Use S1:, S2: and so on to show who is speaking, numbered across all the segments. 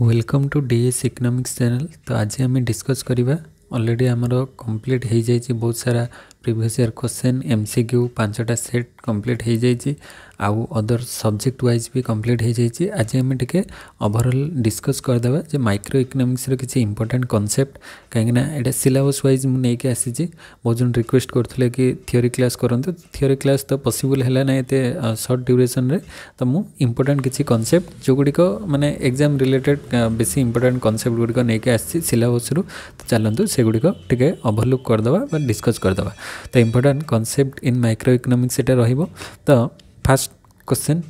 S1: Welcome to DS economics channel तो आज आम डिस्कस करवा अलरेडी आमर कम्प्लीट हो बहुत सारा previous year question M C Q ପାଞ୍ଚଟା ସେଟ୍ କମ୍ପ୍ଲିଟ୍ ହୋଇଯାଇଛି ଆଉ ଅଦର ସବଜେକ୍ଟ ୱାଇଜ୍ ବି କମ୍ପ୍ଲିଟ୍ ହୋଇଯାଇଛି ଆଜି ଆମେ ଟିକେ ଓଭରଅଲ୍ ଡିସ୍କସ୍ କରିଦେବା ଯେ ମାଇକ୍ରୋ ଇକୋନୋମିକ୍ସର କିଛି ଇମ୍ପୋର୍ଟାଣ୍ଟ କନସେପ୍ଟ କାହିଁକିନା ଏଇଟା ସିଲାବସ୍ ୱାଇଜ୍ ମୁଁ ନେଇକି ଆସିଛି ବହୁତ ଜଣ ରିକ୍ୱେଷ୍ଟ କରୁଥିଲେ କି ଥିଓରି କ୍ଲାସ୍ କରନ୍ତୁ ଥିଓରି କ୍ଲାସ୍ ତ ପସିବୁଲ୍ ହେଲା ନାହିଁ ଏତେ ସର୍ଟ ଡ୍ୟୁରେସନ୍ରେ ତ ମୁଁ ଇମ୍ପୋର୍ଟାଣ୍ଟ କିଛି କନସେପ୍ଟ ଯେଉଁଗୁଡ଼ିକ ମାନେ ଏକ୍ଜାମ୍ ରିଲେଟେଡ୍ ବେଶୀ ଇମ୍ପୋର୍ଟାଣ୍ଟ କନସେପ୍ଟ ଗୁଡ଼ିକ ନେଇକି ଆସିଛି ସିଲାବସ୍ରୁ ତ ଚାଲନ୍ତୁ ସେଗୁଡ଼ିକ ଟିକେ ଓଭରଲୁକ୍ କରିଦେବା ବା ଡିସ୍କସ୍ କରିଦେବା ତ important concept in micro economics ଏଇଟା ରହିବ ତ first question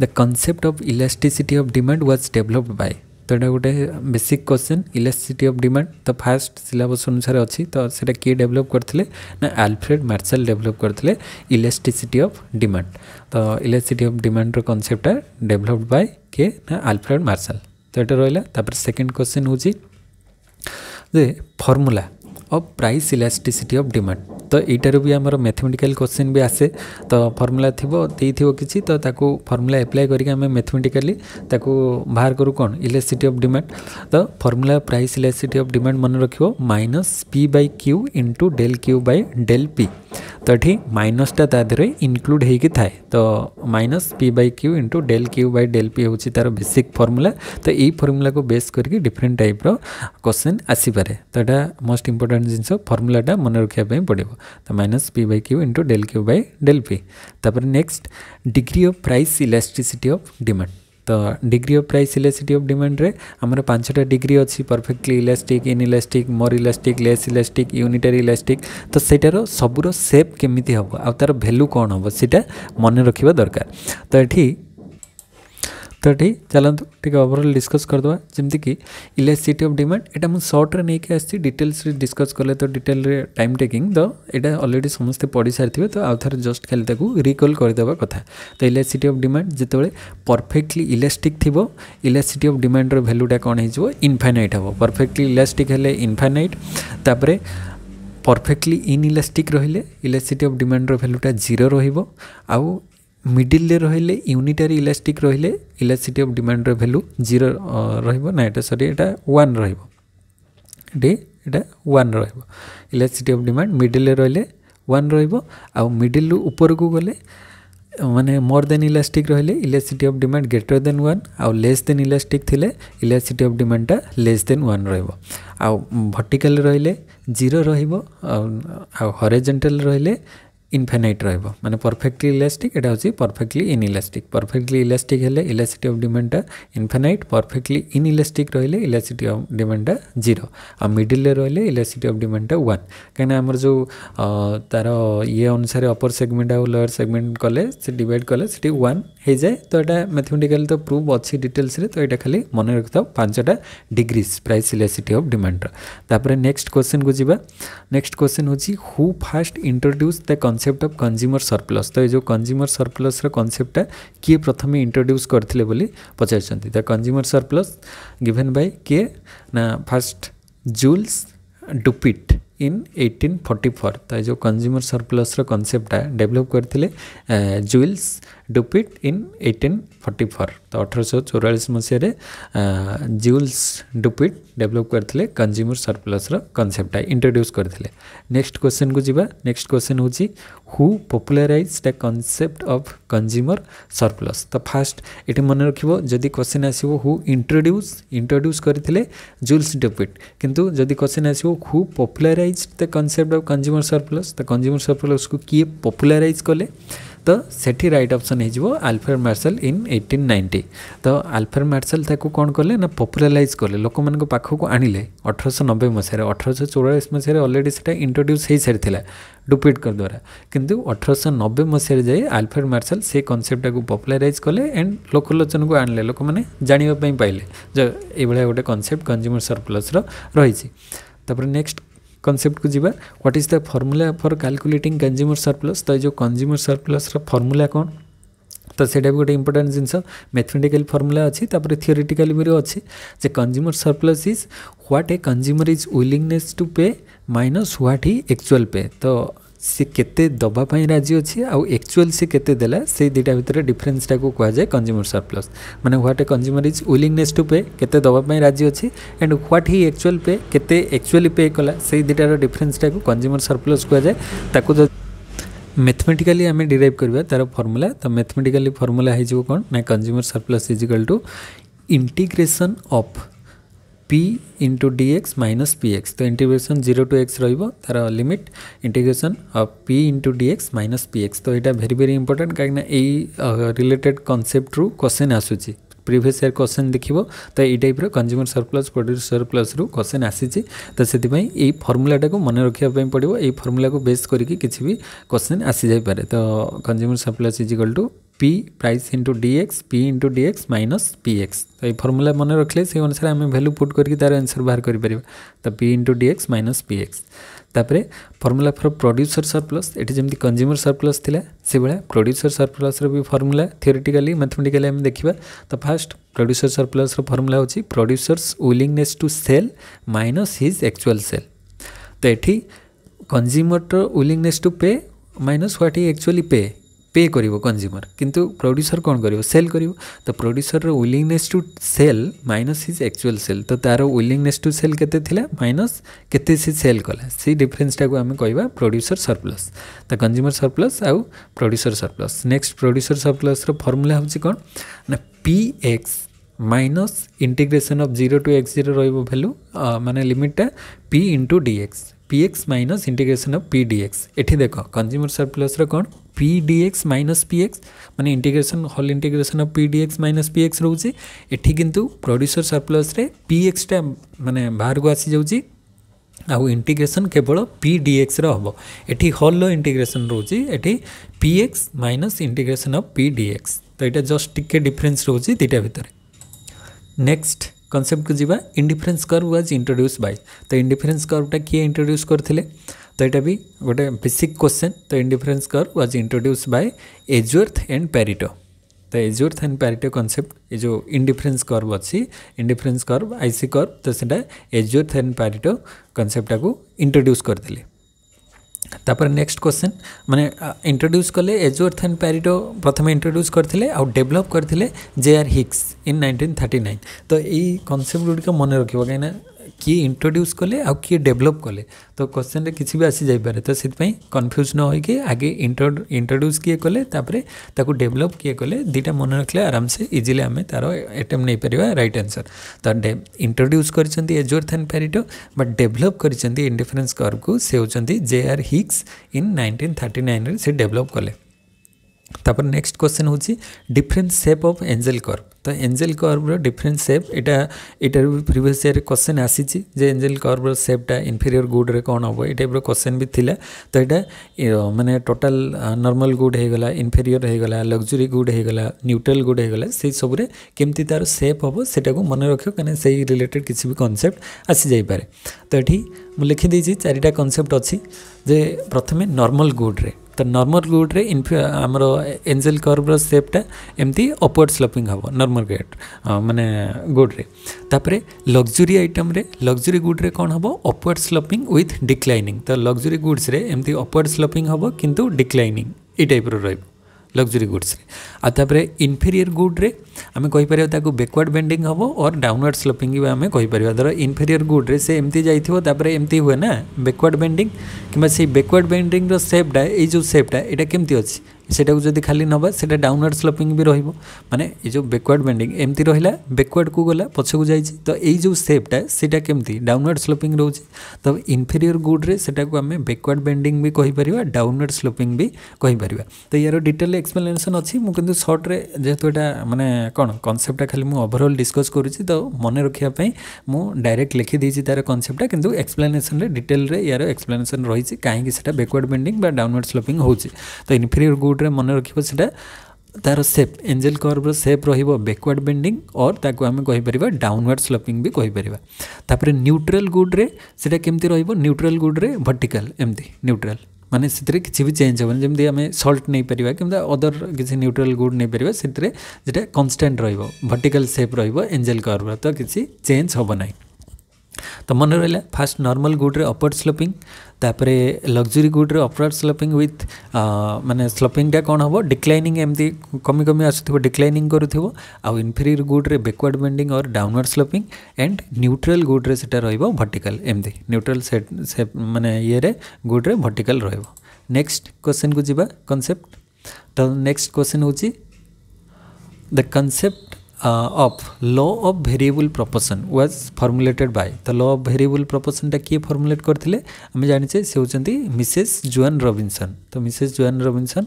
S1: the concept of elasticity of demand was developed by ତ ଏଇଟା ଗୋଟେ basic question elasticity of demand ତ ଫାର୍ଷ୍ଟ ସିଲାବସ୍ ଅନୁସାରେ ଅଛି ତ ସେଇଟା କିଏ ଡେଭଲପ୍ କରିଥିଲେ ନା ଆଲଫ୍ରେଡ୍ ମାର୍ଶାଲ୍ ଡେଭଲପ୍ କରିଥିଲେ ଇଲାଷ୍ଟିସିଟି ଅଫ୍ ଡିମାଣ୍ଡ ତ ଇଲାଷ୍ଟିସିଟି ଅଫ୍ ଡିମାଣ୍ଡର କନସେପ୍ଟଟା ଡେଭଲପ୍ଡ ବାଏ କିଏ ନା ଆଲଫ୍ରେଡ୍ ମାର୍ଶାଲ୍ ତ ଏଇଟା ରହିଲା ତାପରେ ସେକେଣ୍ଡ କ୍ୱେଶ୍ଚନ୍ ହେଉଛି ଯେ formula of price elasticity of demand ତ ଏଇଟାରୁ ବି ଆମର ମ୍ୟାଥମେଟିକାଲ କୋଶ୍ଚିନ୍ ବି ଆସେ ତ ଫର୍ମୁଲା ଥିବ ଦେଇଥିବ କିଛି ତ ତାକୁ ଫର୍ମୁଲା ଆପ୍ଲାଏ କରିକି ଆମେ ମ୍ୟାଥମେଟିକାଲି ତାକୁ ବାହାର କରୁ କ'ଣ ଇଲାଷ୍ଟ୍ରିଟି ଅଫ୍ ଡିମାଣ୍ଡ ତ formula price elasticity of demand ମନେ ରଖିବ minus P by Q into del Q by del P ତ ଏଠି ମାଇନସ୍ଟା ତା ଦେହରେ ଇନକ୍ଲୁଡ଼ ହେଇକି ଥାଏ ତ minus P by Q into del Q by del P ହେଉଛି ତାର ବେସିକ୍ ଫର୍ମୁଲା ତ ଏଇ ଫର୍ମୁଲାକୁ ବେସ୍ କରିକି ଡିଫରେଣ୍ଟ ଟାଇପ୍ର କୋଶ୍ଚିନ୍ ଆସିପାରେ ତ ଏଇଟା ମୋଷ୍ଟ ଇମ୍ପୋର୍ଟାଣ୍ଟ ଜିନିଷ ଫର୍ମୁଲାଟା ମନେ ରଖିବା ପାଇଁ ପଡ଼ିବ the minus p by q into del q by del p তারপরে next degree of price elasticity of demand ତ degree of price elastic of ଡିମାଣ୍ଡରେ ଆମର ପାଞ୍ଚଟା ଡିଗ୍ରୀ ଅଛି perfectly elastic inelastic more elastic less elastic unitary elastic ତ ସେଇଟାର ସବୁର shape କେମିତି ହେବ ଆଉ ତା'ର ଭ୍ୟାଲୁ କ'ଣ ହେବ ସେଇଟା ମନେ ରଖିବା ଦରକାର ତ ଏଠି तो ठीक चलतु ओवरअल ओभरअल डिस्कस करदे जमीक इलास्टिसिटी अफ डिमांड यहाँ मुझे सर्ट्रे नहीं आसी डिटेल्स डिस्कस कले तो डिटेल टाइम टेकिंग तो यहाँ अलरेडी समस्ते पढ़ी सारी तो आउ थे जस्ट खाली रिकल करदे कथा तो इलास्टिसिटी अफ डिमांड जो परफेक्टली इलास्टिक थी इलास्टिसिटी अफ डिमांडर भैल्यूटा कौन हो इनफाइनइट हे परफेक्टली इलास्टिक हेल्ले इनफाइनइट तापर परफेक्टली इन इलास्टिक रे इलास्टिसिटी अफ डिमांडर भैल्यूटा जीरो रो ମିଡ଼ିଲରେ ରହିଲେ ୟୁନିଟାରୀ ଇଲାଷ୍ଟିକ୍ ରହିଲେ ଇଲାଷ୍ଟିସିଟି ଅଫ୍ ଡିମାଣ୍ଡର ଭ୍ୟାଲୁ ଜିରୋ ରହିବ ନା ଏଇଟା ସରି ଏଇଟା ୱାନ୍ ରହିବ ଏଠି ଏଇଟା ୱାନ୍ ରହିବ ଇଲାଷ୍ଟିସିଟି ଅଫ୍ ଡିମାଣ୍ଡ ମିଡ଼ିଲରେ ରହିଲେ ୱାନ୍ ରହିବ ଆଉ ମିଡ଼ିଲରୁ ଉପରକୁ ଗଲେ ମାନେ ମୋର୍ ଦେନ୍ ଇଲାଷ୍ଟିକ୍ ରହିଲେ elasticity of demand greater than one ଆଉ ଲେସ୍ ଦେନ୍ ଇଲାଷ୍ଟିକ୍ ଥିଲେ ଇଲାଷ୍ଟିସିଟି ଅଫ୍ ଡିମାଣ୍ଡଟା ଲେସ୍ ଦେନ୍ ୱାନ୍ ରହିବ ଆଉ ଭର୍ଟିକାଲ୍ ରହିଲେ ଜିରୋ ରହିବ ଆଉ ଆଉ ହରେଜେଣ୍ଟାଲ୍ ରହିଲେ ইনফাইনাইট রহব মানে পরফেক্টলি ইলাস্টিক এটা হচ্ছে পরফেক্টলি ইনইলাস্টিক পরফেক্টলি ইলাস্টিক হলে ইলাস্টিটি অফ ডিমান্ডটা ইনফাইনাইট পরফেক্টলি ইনইলাস্টিক রহলে ইলাস্টিটি অফ ডিমান্ডটা জিরো আর মিডিলে রহলে ইলাস্টিটি অফ ডিমান্ডটা ওয়ান কারণ আমার যে তার ইয়ে অনুসারে অপর সেগমেন্ট আর লোয়ার সেগমেন্ট কলে সে ডিভাইড কলে সেটি ওয়ান হয়ে যায় তো এটা ম্যাথমেটিক্যালি তো প্রুফ অছি ডিটেলসরে তো এটা খালি মনে রাখিথাও পাঁচটা ডিগ্রিজ প্রাইস ইলাস্টিটি অফ ডিমান্ডর তাপরে নেক্সট কোশ্চেন কু যা নেক্সট কোশ্চেন হচ্ছে who first introduce the concept concept of consumer surplus तो ये जो कंज्यूमर सरप्लस कनसेप्टा किए प्रथम इंट्रोड्यूस करते पचार कंज्यूमर सरप्लस गिभेन बै किए ना फास्ट जूल्स डुपिट इन 1844 तो जो कंज्यूमर सरप्लस कनसेप्टा डेभलप करते Jules Dupuit in eighteen forty four ତ ଅଠରଶହ ଚଉରାଳିଶ ମସିହାରେ ଜିଉଲ୍ସ ଡୁପିଟ୍ ଡେଭଲପ୍ କରିଥିଲେ କଞ୍ଜ୍ୟୁମର ସରପ୍ଲସ୍ର କନସେପ୍ଟଟା ଇଣ୍ଟ୍ରୋଡ୍ୟୁସ୍ କରିଥିଲେ ନେକ୍ସଟ କ୍ୱେଶ୍ଚନ୍କୁ ଯିବା ନେକ୍ସଟ କ୍ୱେଶ୍ଚନ୍ ହେଉଛି who popularize the concept of consumer surplus ତ ଫାଷ୍ଟ ଏଠି ମନେ ରଖିବ ଯଦି କ୍ୱେଶ୍ଚନ୍ ଆସିବ ହୁ ଇଣ୍ଟ୍ରୋଡ୍ୟୁସ୍ ଇଣ୍ଟ୍ରୋଡ୍ୟୁସ୍ କରିଥିଲେ ଜୁଲ୍ସ ଡୁପିଟ୍ କିନ୍ତୁ ଯଦି କ୍ୱେଶ୍ଚନ୍ ଆସିବ who popularize the concept of consumer surplus ତ କଞ୍ଜ୍ୟୁମର ସରପ୍ଲସ୍କୁ କିଏ ପପୁଲାରାଇଜ୍ କଲେ ତ ସେଠି ରାଇଟ୍ ଅପସନ୍ ହେଇଯିବ Alfred Marshall in eighteen ninety ତ ଆଲଫ୍ରେଡ୍ ମାର୍ଶାଲ ତାକୁ କ'ଣ କଲେ ନା ପପୁଲାରାଇଜ୍ କଲେ ଲୋକମାନଙ୍କ ପାଖକୁ ଆଣିଲେ ଅଠରଶହ ନବେ ମସିହାରେ ଅଠରଶହ ଚଉରାଳିଶ ମସିହାରେ ଅଲରେଡ଼ି ସେଇଟା ଇଣ୍ଟ୍ରୋଡ୍ୟୁସ୍ ହେଇସାରିଥିଲା ଡୁପିଟ୍ଙ୍କ ଦ୍ୱାରା କିନ୍ତୁ ଅଠରଶହ ନବେ ମସିହାରେ ଯାଇ ଆଲଫ୍ରେଡ୍ ମାର୍ଶାଲ ସେ କନସେପ୍ଟଟାକୁ ପପୁଲାରାଇଜ୍ କଲେ ଆଣ୍ଡ ଲୋକଲୋଚନକୁ ଆଣିଲେ ଲୋକମାନେ ଜାଣିବା ପାଇଁ ପାଇଲେ ଯେ ଏଇଭଳିଆ ଗୋଟେ କନସେପ୍ଟ କନଜ୍ୟୁମର ସରପ୍ଲସ୍ର ରହିଛି ତାପରେ ନେକ୍ସଟ कनसेप्ट को जी what is the formula for calculating consumer surplus तो ये जो कंज्यूमर सरप्लस रा फर्मुला कौन तो ସେଇଟା ବି ଗୋଟେ ଇମ୍ପୋର୍ଟାଣ୍ଟ ଜିନିଷ ମ୍ୟାଥମେଟିକାଲ ଫର୍ମୁଲା ଅଛି ତାପରେ ଥିଓରିଟିକାଲ ବି ଅଛି ଯେ consumer surplus is what a consumer is willingness to pay minus what he actual pay ତ ସେ କେତେ ଦେବା ପାଇଁ ରାଜି ଅଛି ଆଉ ଆକ୍ଚୁଆଲ୍ ସେ କେତେ ଦେଲା ସେଇ ଦୁଇଟା ଭିତରେ ଡିଫରେନ୍ସଟାକୁ କୁହାଯାଏ କଞ୍ଜ୍ୟୁମର ସରପ୍ଲସ୍ ମାନେ what a consumer is willingness to pay କେତେ ଦେବା ପାଇଁ ରାଜି ଅଛି and what he actual pay କେତେ ଆକ୍ଚୁଆଲି ପେ କଲା ସେଇ ଦୁଇଟାର ଡିଫରେନ୍ସଟାକୁ କଞ୍ଜ୍ୟୁମର ସରପ୍ଲସ୍ କୁହାଯାଏ ତାକୁ ଯଦି मैथमेटिकाली आम डिराइव करवा तार फर्मूला तो मैथमेटिकाली फर्मूला हो कौन ना consumer surplus is equal to integration of P into D X minus P X तो इंटीग्रेसन जीरो टू एक्स रार limit integration of P into D X minus P X तो यहाँ भेरी भेरी इंपोर्टाट कहीं related concept रु question आसूसी previous year question देखो तो यही type consumer surplus produce surplus रु क्वेश्चन आसी तो से फर्मूलाटा को मन रखापी पड़ो यही फर्मूला को बेस करके किसी भी क्वेश्चन आसी जापे तो consumer surplus is equal to P price into D X P into D X minus X तो ये फर्मुला मन रखिले से अनुसार आम भैल्यू पुट करके तार आंसर बाहर कर P into D X minus P X तापर फर्मूला फर प्रड्यूसर सरप्लस ये जमी कंज्यूमर सरप्लस थी से भाया प्रड्यूसर सरप्लस भी फर्मुला थिरीटिकाली मैथमेटिकाली आम देखा तो फास्ट प्रड्यूसर सरप्लस फर्मुला हूँ producer's willingness to sell minus his actual sell तो ये consumer willingness to pay minus what he actually pay pay করিব কনজ্যুমর কিন্তু প্রড্যুসর কোণ করিব সেল করিব তো প্রড্যুসরর willingness to sell minus his actual sell তো তার উইলিংনেস টু সেল কেতে লা মাইনস কেতে সে সেল কলা সেই ডিফরেন্সটাকে আমি কইবা প্রড্যুসর সরপ্লস তো কনজ্যুমর সরপ্লস আউ প্রড্যুসর সরপ্লস নেক্সট প্রড্যুসর সরপ্লসর ফর্মুলা হচ্ছে কোণ না P X minus integration of zero to X zero রহব ভ্যালু মানে লিমিটটা P into D X P minus integration of P D X ये देख कंज्यूमर सरप्लस कौन P D X minus P X मानते इंटीग्रेसन हल integration of P D X minus P X रोचे ये कितु प्रड्यूसर सरप्लस पी एक्सटा मानने बाहर को आसी जाऊँगी केवल ଇଣ୍ଟିଗ୍ରେସନ୍ କେବଳ ପି ଡି ଏକ୍ସର ହେବ ଏଠି ହଲ୍ର ଇଣ୍ଟିଗ୍ରେସନ୍ ରହୁଛି ଏଠି P X minus integration of P D X ତ ଏଇଟା ଜଷ୍ଟ ଟିକେ ଡିଫରେନ୍ସ ରହୁଛି ଦୁଇଟା ଭିତରେ ନେକ୍ସଟ କନସେପ୍ଟକୁ ଯିବା indifference curve was introduce by ତ ଇଣ୍ଡିଫରେନ୍ସ କର୍ଭଟା କିଏ ଇଣ୍ଟ୍ରୋଡ୍ୟୁସ୍ କରିଥିଲେ ତ ଏଇଟା ବି ଗୋଟେ ବେସିକ୍ କ୍ୱେଶ୍ଚନ୍ ତ indifference curve was introduce by Edgeworth and Pareto ତ ଏଜୁଏର୍ଥ ଆଣ୍ଡ ପ୍ୟାରିଟୋ କନସେପ୍ଟ ଏ ଯେଉଁ ଇଣ୍ଡିଫରେନ୍ସ କର୍ଭ ଅଛି ଇଣ୍ଡିଫରେନ୍ସ କର୍ଭ ଆଇସି କର୍ଭ ତ ସେଇଟା ଏଜୁଏର୍ଥ ଆଣ୍ଡ ପ୍ୟାରିଟୋ କନସେପ୍ଟଟାକୁ ଇଣ୍ଟ୍ରୋଡ୍ୟୁସ୍ କରିଥିଲେ তারপরে নেক্সট কোশ্চেন মানে ইন্ট্রোডিউস কলে এজওয়ার্থ অ্যান্ড প্যারিডো প্রথমে ইন্ট্রোডিউস করে আউ ডেভেলপ করে J R Hicks in nineteen thirty nine তো এই কনসেপ্ট মনে রাখব কিনা किए इंट्रोड्यूस कले आ किए डेभलप कले तो क्वेश्चन में किसी भी आसी जापे तो कन्फ्यूज न होगी आगे इंट्रोड्यूस किए कले डेभलप किए कले दुटा मन रखे आराम से इजिली आम तार एटेम नहीं पार रईट आनसर तो इंट्रोड्यूस कर एजोर थैन फेरिटो बट डेभलप कर इंडिफरेन्स कर्व को से होती J R Hicks in nineteen thirty nine से डेभलप कले তারপর নেক্সট কোশ্চেন হচ্ছে different shape of Engel curve তো এঞ্জেল কর্ভর ডিফরেন্ট সেপ এটা এটার প্রিভিয়াস ইয়ার কোশ্চেন আসিছি যে এঞ্জেল কর্ভর সেপটা ইনফিরিয়র গুড্রে কোণ হব এই টাইপর কোশ্চেন বি লা তো এটা মানে টোটাল নর্মাল গুড হয়েগলা ইনফিরিয়র হয়েগলা লক্সুরি গুড হয়েগলা নিউট্রাল গুড হয়েগলা সেই সবুরে কেমতি তার সেপ হব সেটাকে মনে রাখিও কেন সেই রিলেটেড কিছু বি কনসেপ্ট আসি যাইপারে তো এটি মু লিখি দিয়েছি চারিটা কনসেপ্ট অছি যে প্রথমে নর্মাল গুড্রে ତ ନର୍ମାଲ ଗୁଡ଼ରେ ଆମର ଏଞ୍ଜେଲ କର୍ଭର ସେପ୍ଟା ଏମିତି ଅପୱାର୍ଡ଼ ସ୍ଲପିଂ ହେବ ନର୍ମାଲ ଗେଟ୍ ମାନେ ଗୁଡ଼ରେ ତାପରେ ଲକ୍ଜୁରୀ ଆଇଟମ୍ରେ ଲକ୍ଜୁରୀ ଗୁଡ଼ରେ କ'ଣ ହେବ ଅପୱାର୍ଡ଼ ସ୍ଲପିଂ ୱିଥ୍ ଡିକ୍ଲାଇନିଂ ତ ଲକ୍ଜୁରୀ ଗୁଡ଼୍ସରେ ଏମିତି ଅପୱାର୍ଡ଼ ସ୍ଲପିଂ ହେବ କିନ୍ତୁ ଡିକ୍ଲାଇନିଂ ଏଇ ଟାଇପ୍ର ରହିବ लग्जरी गुड्स आपरे इनफेरियर गुड्रे आम कहीपर ताकि बेकवर्ड बेंडिंग हम और डाउनवर्ड स्लोपिंग भी आम कहीपर धर इनफेरियर गुड्रे से एमती जाइए एमती हुए ना बेकवर्ड बेंडिंग कि बेकवर्ड बेंडिंग रेप्टा ये सेपटा ये कमी अच्छी ସେଇଟାକୁ ଯଦି ଖାଲି ନେବା ସେଇଟା ଡାଉନୱାର୍ଡ଼ ସ୍ଲପିଂ ବି ରହିବ ମାନେ ଏ ଯେଉଁ ବ୍ୟାକୱାର୍ଡ଼ ବେଣ୍ଡିଂ ଏମିତି ରହିଲା ବ୍ୟାକୱାର୍ଡ଼କୁ ଗଲା ପଛକୁ ଯାଇଛି ତ ଏଇ ଯେଉଁ ସେପ୍ଟା ସେଇଟା କେମିତି ଡାଉନୱାର୍ଡ଼ ସ୍ଲପିଂ ରହୁଛି ତ ଇନଫେରିୟର ଗୁଡ଼୍ରେ ସେଟାକୁ ଆମେ ବ୍ୟାକୱାର୍ଡ଼ ବେଣ୍ଡିଂ ବି କହିପାରିବା ଡାଉନୱାର୍ଡ଼ ସ୍ଲପିଂ ବି କହିପାରିବା ତ ଏହାର ଡିଟେଲ୍ ଏକ୍ସପ୍ଲାନେସନ୍ ଅଛି ମୁଁ କିନ୍ତୁ ସର୍ଟରେ ଯେହେତୁ ଏଇଟା ମାନେ କ'ଣ କନସେପ୍ଟଟା ଖାଲି ମୁଁ ଓଭରଅଲ୍ ଡିସ୍କସ୍ କରୁଛି ତ ମନେ ରଖିବା ପାଇଁ ମୁଁ ଡାଇରେକ୍ଟ ଲେଖିଦେଇଛି ତା'ର କନସେପ୍ଟଟା କିନ୍ତୁ ଏକ୍ସପ୍ଲାନେସନ୍ରେ ଡିଟେଲ୍ରେ ଏହାର ଏକ୍ସପ୍ଲାନେସନ୍ ରହିଛି କାହିଁକି ସେଟା ବ୍ୟାକୱାର୍ଡ଼ ବେଣ୍ଡିଂ ବା ଡାଉନୱାର୍ଡ଼ ସ୍ଲପିଂ ହେଉଛି ତ ଇନଫେରିୟର ଗୁଡ଼୍ ଗୋଟେ ମନେ ରଖିବ ସେଇଟା ତାର ସେପ୍ ଏଞ୍ଜେଲ କର୍ଭର ସେପ୍ ରହିବ ବ୍ୟାକୱାର୍ଡ଼ ବେଣ୍ଡିଂ ଅର୍ ତାକୁ ଆମେ କହିପାରିବା ଡାଉନୱାର୍ଡ଼ ସ୍ଲପିଂ ବି କହିପାରିବା ତାପରେ ନ୍ୟୁଟ୍ରାଲ୍ ଗୁଡ଼୍ରେ ସେଇଟା କେମିତି ରହିବ ନ୍ୟୁଟ୍ରାଲ୍ ଗୁଡ଼୍ରେ ଭର୍ଟିକାଲ୍ ଏମିତି ନ୍ୟୁଟ୍ରାଲ୍ ମାନେ ସେଥିରେ କିଛି ବି ଚେଞ୍ଜ ହେବନି ଯେମିତି ଆମେ ସଲ୍ଟ ନେଇପାରିବା କିମ୍ବା ଅଦର କିଛି ନ୍ୟୁଟ୍ରାଲ୍ ଗୁଡ୍ ନେଇପାରିବା ସେଥିରେ ଯେଉଁଟା କନଷ୍ଟାଣ୍ଟ ରହିବ ଭର୍ଟିକାଲ୍ ସେପ୍ ରହିବ ଏଞ୍ଜେଲ୍ କର୍ଭର ତ କିଛି ଚେଞ୍ଜ ହେବ ନାହିଁ तो मन रहा फास्ट नर्माल गुड़ रे अपर स्लोपिंग तापर लक्जरी गुड़ रे स्लोपिंग विथ मानने स्लोपिंगटा कौन हम डिक्लाइनिंग एमती कमी कमी आसोब डिक्लाइनिंग करफेरियर गुड़ रे बैकवर्ड बेंडिंग और downward sloping and neutral good रे से रर्टिकाल एमती न्यूट्रल से मानने ये गुड़ रे भर्टिकाल रेक्स्ट क्वेश्चन को जी कनसेप्ट तो नेक्स्ट क्वेश्चन हो the concept of law of variable proportion was formulated by the law of variable proportion टा किए formulate करथिले हमें जानिचे से होचंती मिसेस जोएन रॉबिन्सन तो Mrs Joan Robinson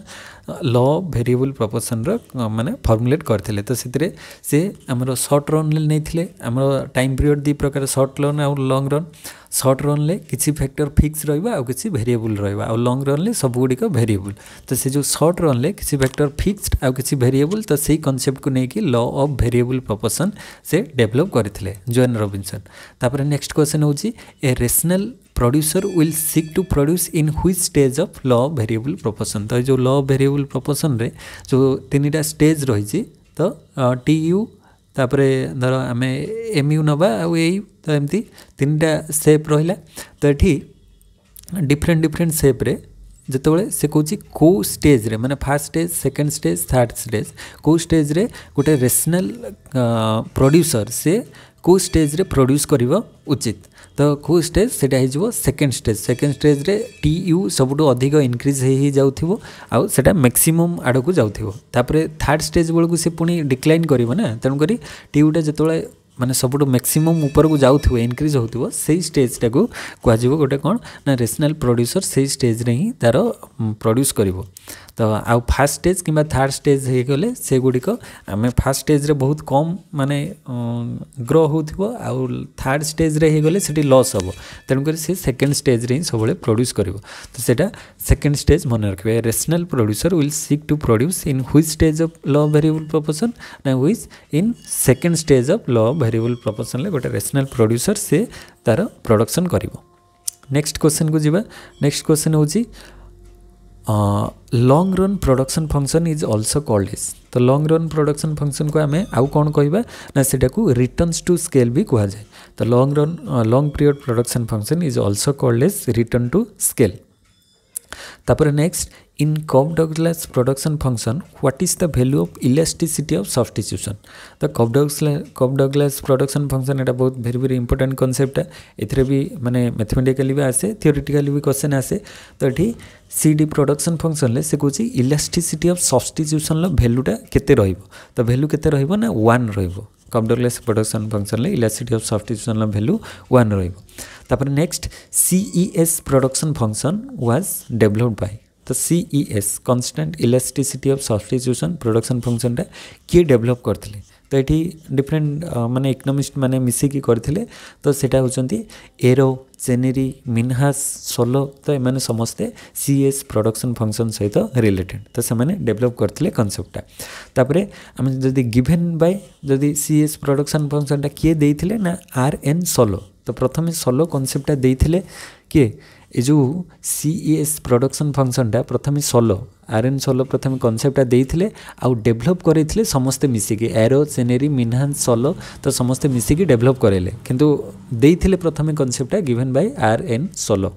S1: law of variable proportion रा माने formulate करथिले तो सेतिरे से हमरो short run ले नैथिले हमरो time period दी प्रकार short run और long run सर्ट रन किसी फैक्टर फिक्स रहा आ किसी भेरिएबुल रहा आ लंग रन सबुगुड़ी भेरिएबुल तो से जो सर्ट रन किसी फैक्टर फिक्सड आ किसी भेरिएबुल तो से कनसेप्ट नहीं कि ल अफ भेरिएबुल प्रपोसन से डेभलप करते जोन रबिनसन तापर नेक्स्ट क्वेश्चन हो rational producer will seek to produce in which stage of law of variable proportion तो जो ल अफ भेरिएबुल प्रपसन जो तीन टा स्टेज रही तो टीयू ତାପରେ ଧର ଆମେ ଏମ୍ ୟୁ ନେବା ଆଉ ଏଇ ତ ଏମିତି ତିନିଟା ସେପ୍ ରହିଲା ତ ଏଠି ଡିଫରେଣ୍ଟ ଡିଫରେଣ୍ଟ ସେପ୍ରେ ଯେତେବେଳେ ସେ କହୁଛି କେଉଁ ଷ୍ଟେଜ୍ରେ ମାନେ first stage second stage third stage କେଉଁ ଷ୍ଟେଜ୍ରେ ଗୋଟେ ରେସନାଲ୍ ପ୍ରଡ୍ୟୁସର୍ ସେ କେଉଁ ଷ୍ଟେଜ୍ରେ ପ୍ରଡ୍ୟୁସ୍ କରିବା ଉଚିତ ତ କେଉଁ ଷ୍ଟେଜ୍ ସେଇଟା ହେଇଯିବ ସେକେଣ୍ଡ ଷ୍ଟେଜ୍ ସେକେଣ୍ଡ ଷ୍ଟେଜ୍ରେ ଟି ୟୁ ସବୁଠୁ ଅଧିକ ଇନକ୍ରିଜ୍ ହେଇ ହେଇଯାଉଥିବ ଆଉ ସେଇଟା ମ୍ୟାକ୍ସିମମ୍ ଆଡ଼କୁ ଯାଉଥିବ ତାପରେ ଥାର୍ଡ଼ ଷ୍ଟେଜ୍ ବେଳକୁ ସେ ପୁଣି ଡିକ୍ଲାଇନ୍ କରିବ ନା ତେଣୁକରି ଟି ୟୁଟା ଯେତେବେଳେ ମାନେ ସବୁଠୁ ମ୍ୟାକ୍ସିମମ୍ ଉପରକୁ ଯାଉଥିବ ଇନକ୍ରିଜ୍ ହେଉଥିବ ସେଇ ଷ୍ଟେଜ୍ଟାକୁ କୁହାଯିବ ଗୋଟେ କ'ଣ ନା ରେସନାଲ୍ ପ୍ରଡ୍ୟୁସର୍ ସେଇ ଷ୍ଟେଜ୍ରେ ହିଁ ତା'ର ପ୍ରଡ୍ୟୁସ୍ କରିବ ତ ଆଉ ଫାର୍ଷ୍ଟ ଷ୍ଟେଜ୍ କିମ୍ବା ଥାର୍ଡ଼ ଷ୍ଟେଜ୍ ହେଇଗଲେ ସେଗୁଡ଼ିକ ଆମେ ଫାର୍ଷ୍ଟ ଷ୍ଟେଜ୍ରେ ବହୁତ କମ୍ ମାନେ ଗ୍ରୋ ହେଉଥିବ ଆଉ ଥାର୍ଡ଼ ଷ୍ଟେଜ୍ରେ ହେଇଗଲେ ସେଠି ଲସ୍ ହେବ ତେଣୁକରି ସେ ସେକେଣ୍ଡ ଷ୍ଟେଜ୍ରେ ହିଁ ସବୁବେଳେ ପ୍ରଡ୍ୟୁସ୍ କରିବ ତ ସେଇଟା ସେକେଣ୍ଡ ଷ୍ଟେଜ୍ ମନେ ରଖିବେ rational producer will seek to produce in which stage of law variable proportion ନା which in second stage of law variable ପ୍ରପୋସନ୍ରେ ଗୋଟେ ରେସନାଲ୍ ପ୍ରଡ୍ୟୁସର ସେ ତା'ର ପ୍ରଡକ୍ସନ୍ କରିବ ନେକ୍ସଟ କ୍ୱେଶ୍ଚନ୍କୁ ଯିବା ନେକ୍ସଟ କ୍ୱେଶ୍ଚନ୍ ହେଉଛି long run production function is also called is ତ ଲଙ୍ଗ୍ ରନ୍ ପ୍ରଡ଼କ୍ସନ୍ ଫଙ୍କସନ୍କୁ ଆମେ ଆଉ କ'ଣ କହିବା ନା ସେଟାକୁ ରିଟର୍ଣ୍ଣସ୍ ଟୁ ସ୍କେଲ୍ ବି କୁହାଯାଏ ତ long run long period production function is also called is return to scale ତାପରେ next In Cobb-Douglas production function, what is the value of elasticity of substitution? The Cobb-Douglas production function এটা बहुत very very important concept है इतने भी मैंने mathematically भी आसे theoretically भी question आसे तो ये CD production function ले से कुछ elasticity of substitution La value टा कितने रहेगा तो value कितने रहेगा ना one रहेगा Cobb-Douglas production function ले elasticity of substitution La value one रहेगा तापर next CES production function was developed by तो C E S constant elasticity of substitution production ଫଙ୍କସନଟା କିଏ ଡେଭଲପ୍ କରିଥିଲେ ତ ଏଠି ଡିଫରେଣ୍ଟ ମାନେ ଇକୋନୋମିଷ୍ଟ ମାନେ ମିଶିକି କରିଥିଲେ ତ ସେଇଟା ହେଉଛନ୍ତି ଏରୋ ଚେନେରି ମିନହାସ୍ ସୋଲୋ ତ ଏମାନେ ସମସ୍ତେ ସି ଏସ୍ ପ୍ରଡକ୍ସନ୍ ଫଙ୍କସନ୍ ସହିତ ରିଲେଟେଡ଼୍ ତ ସେମାନେ ଡେଭଲପ୍ କରିଥିଲେ କନସେପ୍ଟଟା ତାପରେ ଆମେ ଯଦି ଗିଭେନ୍ ବାଇ ଯଦି ସି ଏସ୍ ପ୍ରଡକ୍ସନ୍ ଫଙ୍କସନ୍ଟା କିଏ ଦେଇଥିଲେ ନା ଆର୍ ଏନ୍ ସୋଲୋ ତ ପ୍ରଥମେ ସୋଲୋ କନସେପ୍ଟଟା ଦେଇଥିଲେ କିଏ ଏ ଯେଉଁ ସି ଇ ଏସ୍ ପ୍ରଡ଼କ୍ସନ୍ ଫଙ୍କସନ୍ଟା ପ୍ରଥମେ ସୋଲୋ ଆର୍ ଏନ୍ ସୋଲୋ ପ୍ରଥମେ କନସେପ୍ଟଟା ଦେଇଥିଲେ ଆଉ ଡେଭଲପ୍ କରେଇଥିଲେ ସମସ୍ତେ ମିଶିକି ଏରୋ ସେନେରୀ ମିନହାନ୍ ସୋଲୋ ତ ସମସ୍ତେ ମିଶିକି ଡେଭଲପ୍ କରେଇଲେ କିନ୍ତୁ ଦେଇଥିଲେ ପ୍ରଥମେ କନସେପ୍ଟଟା given by R N Solow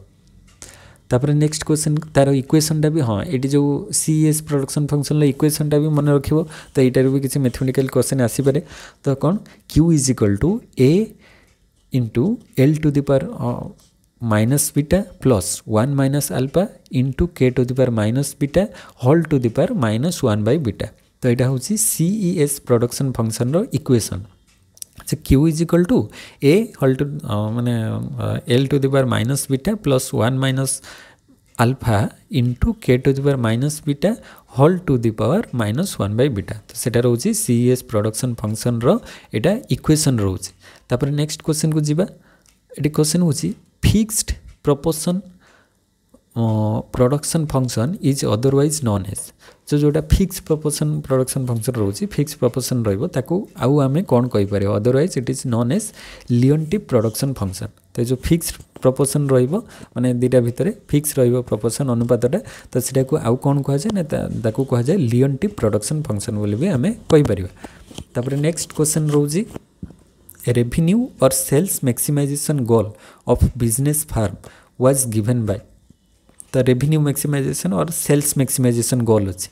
S1: ତାପରେ ନେକ୍ସଟ କ୍ୱେଶ୍ଚନ୍ ତାର ଇକ୍ୱେସନ୍ଟା ବି ହଁ ଏଇଠି ଯେଉଁ ସି ଏସ୍ ପ୍ରଡ଼କ୍ସନ୍ ଫଙ୍କସନ୍ର ଇକ୍ୱେସନ୍ଟା ବି ମନେ ରଖିବ ତ ଏଇଟାରୁ ବି କିଛି ମେଥମେଟିକାଲ କ୍ୱେଶ୍ଚନ୍ ଆସିପାରେ ତ କ'ଣ Q is equal to A into L to the power uh, minus beta plus 1 minus alpha into k to the power minus beta whole to the power minus 1 by beta तो यहाँ हूँ CES production function equation से Q is equal to A whole to मैंने L to the power minus beta plus one minus alpha into K to the power minus beta whole to the power minus one by beta তো সেটা রয়েছে CS production ফংশনর এটা equation রয়েছে তাপরে next question কু যা এটি কোশ্চেন হচ্ছে fixed proportion production function is otherwise known as जो जोटा फिक्स प्रपोर्सन प्रडक्शन फंक्शन रोज फिक्स प्रपोर्सन आउ आम कौन कहीपर otherwise it is known as Leontief production function तो जो फिक्स प्रपोर्सन रने दुटा भितर फिक्स रपोर्सन अनुपातटा तो सीटा आउ कौन कहुए ना कहुए लिओनटिव प्रडक्शन फंक्शन बोली भी आम कहीपर नेक्स्ट क्वेश्चन रोज रेवेन्यू और sales maximization goal of business firm was given by ତ revenue maximization or sales maximization goal ଅଛି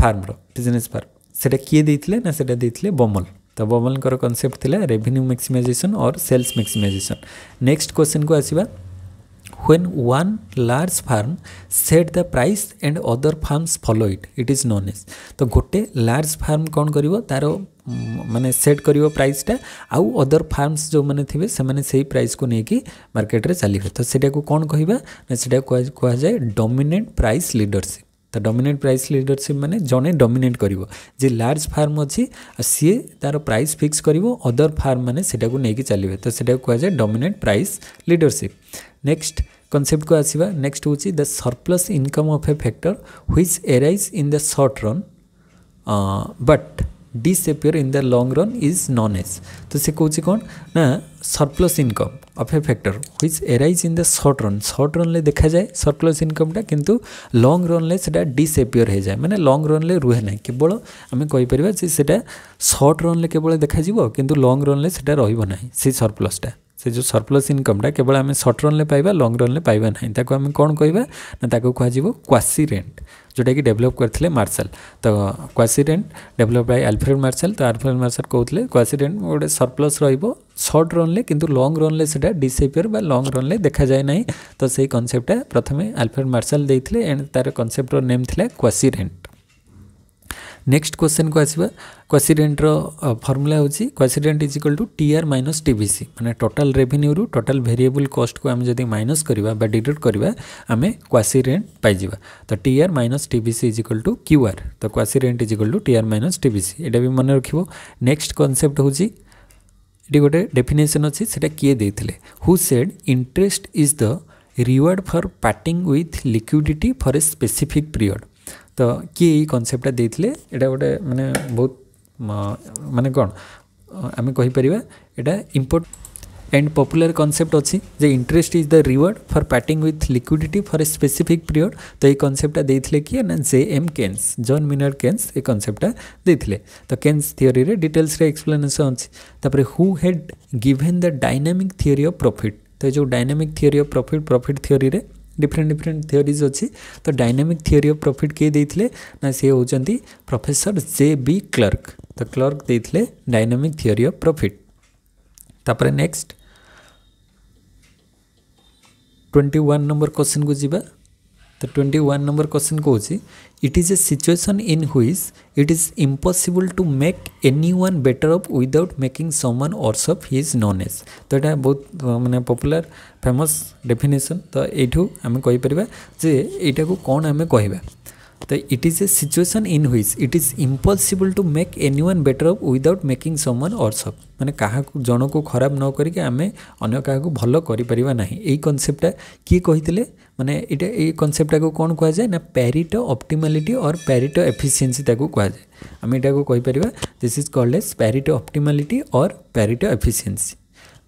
S1: ଫାର୍ମର ବିଜନେସ୍ ଫାର୍ମ ସେଇଟା କିଏ ଦେଇଥିଲେ ନା ସେଇଟା ଦେଇଥିଲେ ବମଲ ତ ବମଲଙ୍କର କନସେପ୍ଟ ଥିଲା revenue maximization or sales maximization next କ୍ୱେଶ୍ଚନ୍କୁ ଆସିବା when one large farm set the price and other farms follow it it is known as तो गोटे लार्ज फार्म कौन कर ମାନେ ସେଟ୍ କରିବ ପ୍ରାଇସ୍ଟା ଆଉ ଅଦର ଫାର୍ମସ୍ ଯେଉଁମାନେ ଥିବେ ସେମାନେ ସେଇ ପ୍ରାଇସ୍କୁ ନେଇକି ମାର୍କେଟରେ ଚାଲିବେ ତ ସେଇଟାକୁ କ'ଣ କହିବା ନା ସେଇଟାକୁ କୁହାଯାଏ ଡମିନେଣ୍ଟ ପ୍ରାଇସ୍ ଲିଡରସିପ୍ ତ ଡମିନେଟ୍ ପ୍ରାଇସ୍ ଲିଡରସିପ୍ ମାନେ ଜଣେ ଡମିନେଟ୍ କରିବ ଯେ ଲାର୍ଜ ଫାର୍ମ ଅଛି ସିଏ ତା'ର ପ୍ରାଇସ୍ ଫିକ୍ସ କରିବ ଅଦର ଫାର୍ମ ମାନେ ସେଟାକୁ ନେଇକି ଚାଲିବେ ତ ସେଟାକୁ କୁହାଯାଏ ଡମିନେଟ୍ ପ୍ରାଇସ୍ ଲିଡରସିପ୍ ନେକ୍ସଟ କନସେପ୍ଟକୁ ଆସିବା ନେକ୍ସଟ ହେଉଛି the surplus income of a factor which arise in the short run but disappear in the long run is known as तो से कौन कौन ना surplus income of a factor which arise in the short run short run ले देखा जाए surplus income टा किंतु long run ले सेटा disappear हो जाए माने long run ले रुहे ना केवल आम कहीपर जे सेटा short run ले केवल देखा जीवो किंतु long run ले सेटा रहिबो नाही से surplus टा से जो सरप्लस इनकमटा केवल आम सर्ट रन पाइबा लंग रन पाइबा ना ताको आम कौन कह ना ताको कह क्वासी रेट ଯେଉଁଟାକି ଡେଭଲପ୍ କରିଥିଲେ ମାର୍ଶାଲ ତ quasi rent develop by Alfred Marshall ତ ଆଲଫ୍ରେଡ୍ ମାର୍ଶାଲ କହୁଥିଲେ କ୍ୱାସିଡେଣ୍ଟ ଗୋଟେ ସରପ୍ଲସ୍ ରହିବ ସର୍ଟ ରନ୍ରେ କିନ୍ତୁ ଲଙ୍ଗ୍ ରନ୍ରେ ସେଇଟା ଡିସେପିୟର ବା ଲଙ୍ଗ୍ ରନ୍ରେ ଦେଖାଯାଏ ନାହିଁ ତ ସେଇ କନସେପ୍ଟଟା ପ୍ରଥମେ ଆଲଫ୍ରେଡ୍ ମାର୍ଶାଲ ଦେଇଥିଲେ ଏଣ୍ଡ ତା'ର କନସେପ୍ଟର ନେମ୍ ଥିଲା କ୍ୱାସିଡେଣ୍ଟ ନେକ୍ସଟ କ୍ୱେଶ୍ଚନ୍ କୁ ଆସିବା କ୍ୱାସିଡେଣ୍ଟର ଫର୍ମୁଲା ହେଉଛି quasi rent is equal to T R minus T V C ମାନେ ଟୋଟାଲ୍ ରେଭିନ୍ୟୁରୁ ଟୋଟାଲ୍ ଭେରିଏବୁଲ୍ କଷ୍ଟକୁ ଆମେ ଯଦି ମାଇନସ୍ କରିବା ବା ଡିଡକ୍ଟ କରିବା ଆମେ କ୍ୱାସିରେଣ୍ଟ ପାଇଯିବା ତ T R minus T V C is equal to Q R ତ quasi rent is equal to T R minus T V C ଏଇଟା ବି ମନେ ରଖିବ ନେକ୍ସଟ କନସେପ୍ଟ ହେଉଛି ଏଠି ଗୋଟେ ଡେଫିନେସନ୍ ଅଛି ସେଇଟା କିଏ ଦେଇଥିଲେ who said interest is the reward for parting with liquidity for a specific period तो किए ये କନସେପ୍ଟଟା ଦେଇଥିଲେ ଏଇଟା ଗୋଟେ मानने ବହୁତ ମାନେ କ'ଣ ଆମେ କହିପାରିବା ଏଇଟା ଇମ୍ପୋର୍ଟ एंड पॉपुलर कनसेप्ट अच्छी जे interest is the reward for parting with liquidity for a specific period तो ये कनसेप्टा देते किए ना J M Keynes John Maynard Keynes ये कनसेप्टा देते तो केन्स थीओरी डिटेल्स एक्सप्लेनेसन अच्छी तापर who had given the dynamic theory of profit तो ये जो dynamic theory of profit profit theory रे डिफरेन्ट डिफरेन्ट थीओरीज अच्छी तो डायनामिक थीओरी अफ प्रफिट किए देते ना सी होती प्रफेसर जे बी क्लर्क तो क्लर्क देते डायनामिक थीओरी अफ प्रफिट तापर next twenty one number question को जीवा तो ट्वेंटी वन नंबर क्वेश्चन कौन it is a situation in which it is impossible to make any one better off without making someone worse off is known as तो यहाँ बहुत मानने popular famous definition तो यू आम कहीपर जे यू कौन आम कह the it is a situation in which it is impossible to make anyone better up without making someone also ମାନେ କାହାକୁ ଜଣକୁ ଖରାପ ନ କରିକି ଆମେ ଅନ୍ୟ କାହାକୁ ଭଲ କରିପାରିବା ନାହିଁ ଏଇ କନସେପ୍ଟଟା କିଏ କହିଥିଲେ ମାନେ ଏଇଟା ଏଇ କନସେପ୍ଟଟାକୁ କ'ଣ କୁହାଯାଏ ନା ପ୍ୟାରିଟ ଅପ୍ଟିମାଲିଟି ଅର୍ ପ୍ୟାରିଟ ଏଫିସିଏନ୍ସି ତାକୁ କୁହାଯାଏ ଆମେ ଏଇଟାକୁ କହିପାରିବା this is called as Pareto optimality or Pareto efficiency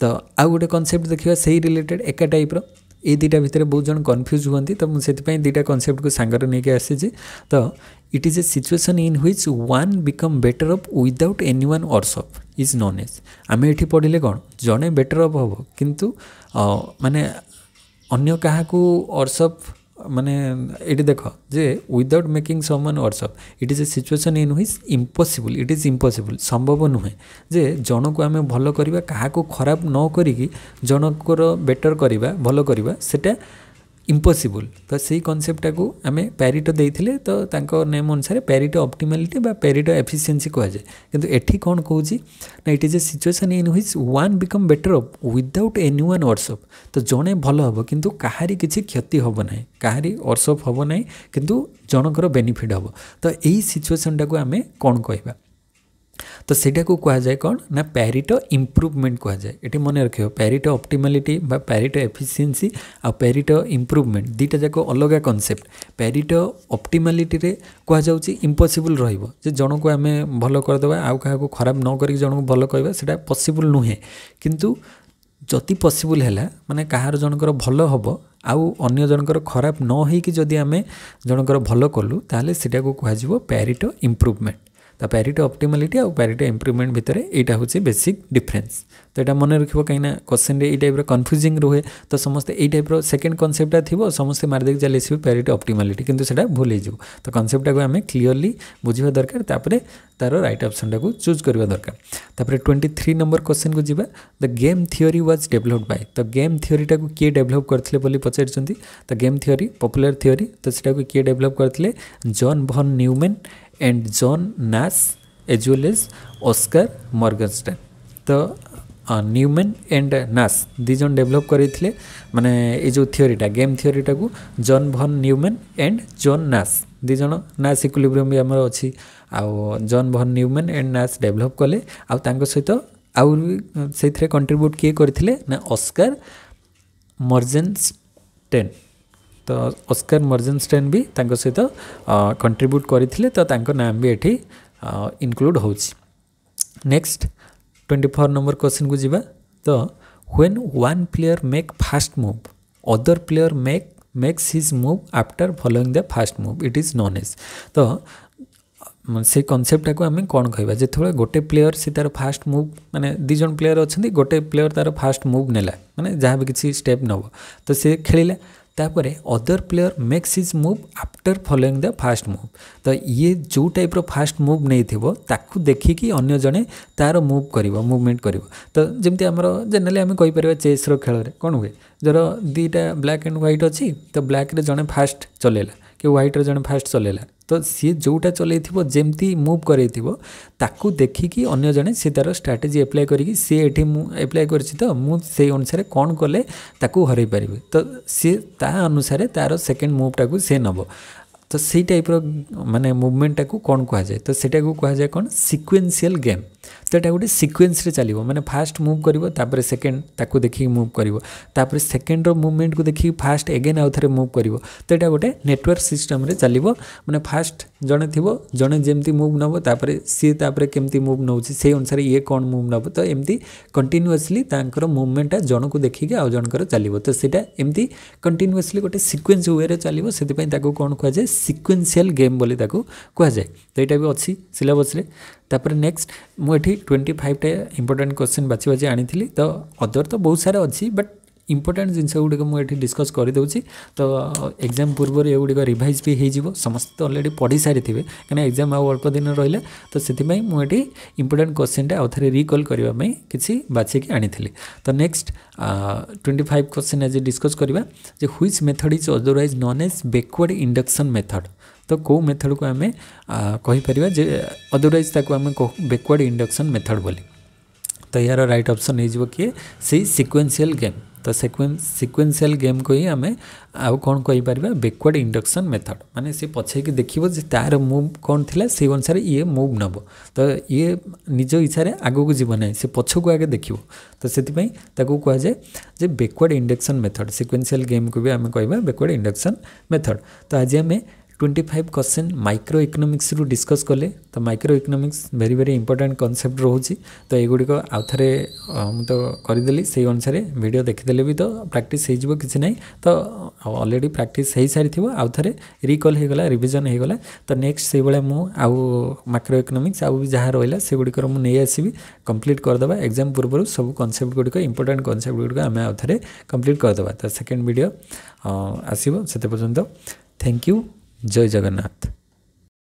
S1: ତ ଆଉ ଗୋଟେ କନସେପ୍ଟ ଦେଖିବା ସେଇ ରିଲେଟେଡ୍ ଏକା ଟାଇପ୍ର ଏଇ ଦୁଇଟା ଭିତରେ ବହୁତ ଜଣ କନଫ୍ୟୁଜ୍ ହୁଅନ୍ତି ତ ମୁଁ ସେଥିପାଇଁ ଦୁଇଟା କନସେପ୍ଟକୁ ସାଙ୍ଗରେ ନେଇକି ଆସିଛି ତ it is a situation in which one become better off without any one worse off is known as ଆମେ ଏଠି ପଢ଼ିଲେ କ'ଣ ଜଣେ ବେଟର୍ ଅଫ୍ ହେବ କିନ୍ତୁ ମାନେ ଅନ୍ୟ କାହାକୁ ଅର୍ସଫ୍ ମାନେ ଏଇଠି ଦେଖ ଯେ ୱିଦାଉଟ୍ ମେକିଂ ସମ୍ ମାନେ worse off it is a situation in which impossible it is impossible ସମ୍ଭବ ନୁହେଁ ଯେ ଜଣକୁ ଆମେ ଭଲ କରିବା କାହାକୁ ଖରାପ ନ କରିକି ଜଣଙ୍କର ବେଟର୍ କରିବା ଭଲ କରିବା ସେଇଟା ଇମ୍ପସିବୁଲ୍ ତ ସେଇ କନସେପ୍ଟଟାକୁ ଆମେ ପ୍ୟାରିଟୋ ଦେଇଥିଲେ ତ ତାଙ୍କ ନେମ୍ ଅନୁସାରେ ପ୍ୟାରିଟୋ ଅପ୍ଟିମାଲିଟି ବା ପ୍ୟାରିଟୋ ଏଫିସିଏନ୍ସି କୁହାଯାଏ କିନ୍ତୁ ଏଠି କ'ଣ କହୁଛି ନା it is a situation in which one become better off without any one worse off ତ ଜଣେ ଭଲ ହେବ କିନ୍ତୁ କାହାରି କିଛି କ୍ଷତି ହେବ ନାହିଁ କାହାରି ୱାର୍ସଅପ୍ ହେବ ନାହିଁ କିନ୍ତୁ ଜଣଙ୍କର ବେନିଫିଟ୍ ହେବ ତ ଏଇ ସିଚୁଏସନ୍ଟାକୁ ଆମେ କ'ଣ କହିବା ତ ସେଇଟାକୁ କୁହାଯାଏ କ'ଣ ନା ପ୍ୟାରିଟ ଇମ୍ପ୍ରୁଭମେଣ୍ଟ କୁହାଯାଏ ଏଠି ମନେ ରଖିବ ପ୍ୟାରିଟ ଅପ୍ଟିମାଲିଟି ବା ପ୍ୟାରିଟ ଏଫିସିଏନ୍ସି ଆଉ ପ୍ୟାରିଟ ଇମ୍ପ୍ରୁଭମେଣ୍ଟ ଦୁଇଟା ଯାକ ଅଲଗା କନସେପ୍ଟ ପ୍ୟାରିଟ ଅପ୍ଟିମାଲିଟିରେ କୁହାଯାଉଛି ଇମ୍ପସିବୁଲ୍ ରହିବ ଯେ ଜଣକୁ ଆମେ ଭଲ କରିଦେବା ଆଉ କାହାକୁ ଖରାପ ନ କରିକି ଜଣକୁ ଭଲ କହିବା ସେଇଟା ପସିବୁଲ୍ ନୁହେଁ କିନ୍ତୁ ଯଦି ପସିବୁଲ୍ ହେଲା ମାନେ କାହାର ଜଣଙ୍କର ଭଲ ହେବ ଆଉ ଅନ୍ୟ ଜଣଙ୍କର ଖରାପ ନ ହେଇକି ଯଦି ଆମେ ଜଣଙ୍କର ଭଲ କଲୁ ତାହେଲେ ସେଇଟାକୁ କୁହାଯିବ ପ୍ୟାରିଟ ଇମ୍ପ୍ରୁଭମେଣ୍ଟ তা প্যারিটা অপটিমালিটি আর প্যারিটা ইম্প্রুভমেন্ট ভিতরে এইটা হচ্ছে বেসিক ডিফরেন্স তো এটা মনে রাখব কিনা কোশ্চেনরে এই টাইপর কনফ্যুজিং রুহে তো সমস্তে এই টাইপর সেকেন্ড কনসেপ্টটা থিব সমস্তে মারিদেকি চালি আসবে প্যারিটা অপটিমালিটি কিন্তু সেটা ভুল হয়ে যাব তো কনসেপ্টটাকে আমি ক্লিয়রলি বুঝিবা দরকার তাপরে তার রাইট অপশনটাকে চুজ করা দরকার তাপরে টোয়েন্টি থ্রি নম্বর কোশ্চেনকে যা the game theory was developed by তো গেম থিওরিটাকে কিয়ে ডেভেলপ করলে বলে পচারিছেন the game theory popular theory তো সেটাকে কিয়ে ডেভেলপ করলে John von Neumann and John Nash as well as Oscar Morgenstern. The Neumann and Nash ଦୁଇ ଜଣ ଡେଭଲପ୍ କରିଥିଲେ ମାନେ ଏ ଯେଉଁ ଥିଓରିଟା ଗେମ୍ ଥିଓରିଟାକୁ John von Neumann and John Nash ଦୁଇ ଜଣ ନାସ୍ ଇକୁଲିବ୍ରିୟମ୍ ବି ଆମର ଅଛି ଆଉ John von Neumann and Nash develop କଲେ ଆଉ ତାଙ୍କ ସହିତ ଆଉ ସେଇଥିରେ କଣ୍ଟ୍ରିବ୍ୟୁଟ୍ କିଏ କରିଥିଲେ ନା ଅସ୍କାର ମର୍ଜେନ୍ସ ଟେନ୍ तो ऑस्कर मर्जेन्स्टेन भी सहित तो, कंट्रीब्यूट करते तो नाम भी ये इनक्लूड होक्स्ट ट्वेंटी फोर नंबर क्वेश्चन को जी तो when one player make first move other player make makes his move after following the first move it is known as तो से कनसेप्टा को आम कौन कह जो गोटे प्लेयर से तार फास्ट मुव मैंने दिज प्लेयर अच्छे गोटे प्लेयर तार फास्ट मुव ने मैंने जहाँ भी किसी स्टेप नब तो सी खेल তপরে other player makes his move after following the first move the ইয়ে জো টাইপ অফ ফার্স্ট মুভ নেহি থিবো তাকু দেখি কি অন্য জনে তার মুভ করিব মুভমেন্ট করিব তো জেমতি আমরো জেনারেলি আমি কই পারবা চেস র খেলারে কোন হে জরো দিটা ব্ল্যাক এন্ড হোয়াইট হচি তো ব্ল্যাক রে জনে ফার্স্ট চলেলা କି ହ୍ୱାଇଟ୍ର ଜଣେ ଫାଷ୍ଟ ଚଲେଇଲା ତ ସିଏ ଯେଉଁଟା ଚଲେଇଥିବ ଯେମିତି ମୁଭ୍ କରେଇଥିବ ତାକୁ ଦେଖିକି ଅନ୍ୟ ଜଣେ ସେ ତା'ର ଷ୍ଟ୍ରାଟେଜି ଆପ୍ଲାଏ କରିକି ସିଏ ଏଠି ମୁଁ ଆପ୍ଲାଏ କରିଛି ତ ମୁଁ ସେଇ ଅନୁସାରେ କ'ଣ କଲେ ତାକୁ ହରାଇ ପାରିବି ତ ସିଏ ତା ଅନୁସାରେ ତା'ର ସେକେଣ୍ଡ ମୁଭ୍ଟାକୁ ସିଏ ନେବ ᱥᱮ টাইਪৰ মানে মুভমেন্টক কোন কোৱা যায় ত সেইটাকে কোৱা যায় কোন সিকুয়েনশিয়াল গেম ত এটা সিকুয়েন্সৰে চলিব মানে ফাস্ট মুভ কৰিব তাৰ পাৰে সেকেন্ড তাকো দেখি মুভ কৰিব তাৰ পাৰে সেকেন্ডৰ মুভমেন্টক দেখি ফাস্ট अगेन আউটৰ মুভ কৰিব ত এটা নেটৱৰ্ক সিস্টেমৰে চলিব মানে ফাস্ট জনা থিবো জনা যেতি মুভ নহব তাৰ পাৰে সেই তাৰ পাৰে কেমতে মুভ নউচি সেই অনুসৰি ইয়ে কোন মুভ নউব ত এমতি কন্টিনিউəsলি তাৰ মুভমেন্টে জনাক দেখি আৰু জনাৰে চলিব ত সেইটা এমতি কন্টিনিউəsলি গটে সিকুয়েন্স হ'ৱেৰে চলিব সেইদৰে তাকো কোন কোৱা যায় ସିକ୍ୱେନ୍ସିଆଲ୍ ଗେମ୍ ବୋଲି ତାକୁ କୁହାଯାଏ ତ ଏଇଟା ବି ଅଛି ସିଲାବସ୍ରେ ତାପରେ ନେକ୍ସଟ ମୁଁ ଏଠି ଟ୍ୱେଣ୍ଟି ଫାଇଭଟା ଇମ୍ପୋର୍ଟାଣ୍ଟ କ୍ୱେଶ୍ଚିନ୍ ବାଛି ବାଛି ଆଣିଥିଲି ତ ଅଦର ତ ବହୁତ ସାରା ଅଛି ବଟ୍ ଇମ୍ପୋର୍ଟାଣ୍ଟ ଜିନିଷ ଗୁଡ଼ିକ ମୁଁ ଏଠି ଡିସ୍କସ୍ କରିଦେଉଛି ତ ଏକ୍ଜାମ୍ ପୂର୍ବରୁ ଏଗୁଡ଼ିକ ରିଭାଇଜ୍ ବି ହେଇଯିବ ସମସ୍ତେ ଅଲରେଡ଼ି ପଢ଼ି ସାରିଥିବେ କାହିଁକିନା ଏକ୍ଜାମ୍ ଆଉ ଅଳ୍ପ ଦିନ ରହିଲା ତ ସେଥିପାଇଁ ମୁଁ ଏଠି ଇମ୍ପୋର୍ଟାଣ୍ଟ କ୍ୱେଶ୍ଚିନ୍ଟା ଆଉ ଥରେ ରିକଲ୍ କରିବା ପାଇଁ କିଛି ବାଛିକି ଆଣିଥିଲି ତ ନେକ୍ସଟ ଟ୍ୱେଣ୍ଟି ଫାଇଭ୍ କ୍ୱେଶ୍ଚିନ୍ ଆଜି ଡିସ୍କସ୍ କରିବା ଯେ which method is otherwise known as backward induction method ତ କେଉଁ ମେଥଡ଼କୁ ଆମେ କହିପାରିବା ଯେ ଅଦରୱାଇଜ୍ ତାକୁ ଆମେ କହୁ ବ୍ୟାକୱାର୍ଡ଼ ଇଣ୍ଡକ୍ସନ୍ ମେଥଡ଼ ବୋଲି ତ ଏହାର ରାଇଟ୍ ଅପସନ୍ ହେଇଯିବ କିଏ ସେଇ ସିକ୍ୱେନ୍ସିଆଲ୍ ଗେମ୍ तो सिक्वेन्सील गेम को ही आम आउ कौन कहीपर बेकवर्ड इंडक्शन मेथड मानने सी पछेक देखो तार मुव कौन थी से अनुसार ये मुव नब तो ये निज इच्छार आगक जीव ना से पछक आगे देख तो से कहुए जे backward induction method sequential game को भी आम कह बैकवर्ड इंडक्शन मेथड तो आज आम ଟ୍ୱେଣ୍ଟି ଫାଇଭ୍ क्वेश्चन ମାଇକ୍ରୋ ଇକୋନୋମିକ୍ସରୁ ଡିସ୍କସ୍ କଲେ ତ तो micro very very very important concept रोचे तो यगुड़ आउ थे मुझे करदेली से अनुसार भिड देखीदे भी तो प्राक्ट हो किसी ना तो अलरेडी प्राक्ट हो सारी आउ थे रिकल होगा रिविजन होगा तो नेक्स्ट से भाया मुझे माइक्रो इकोनोमिक्स आउ जहाँ रहा से गुड़िकर मुझे नहीं आसबि कम्प्लीट करदे एग्जाम पूर्व सब कनसेप्ट गुड़िक इंपोर्टाट कनसेप्ट गुड़िक आम आउ थे कम्प्लीट करदे तो सेकेंड भिड आसो से थैंक यू जय जगन्नाथ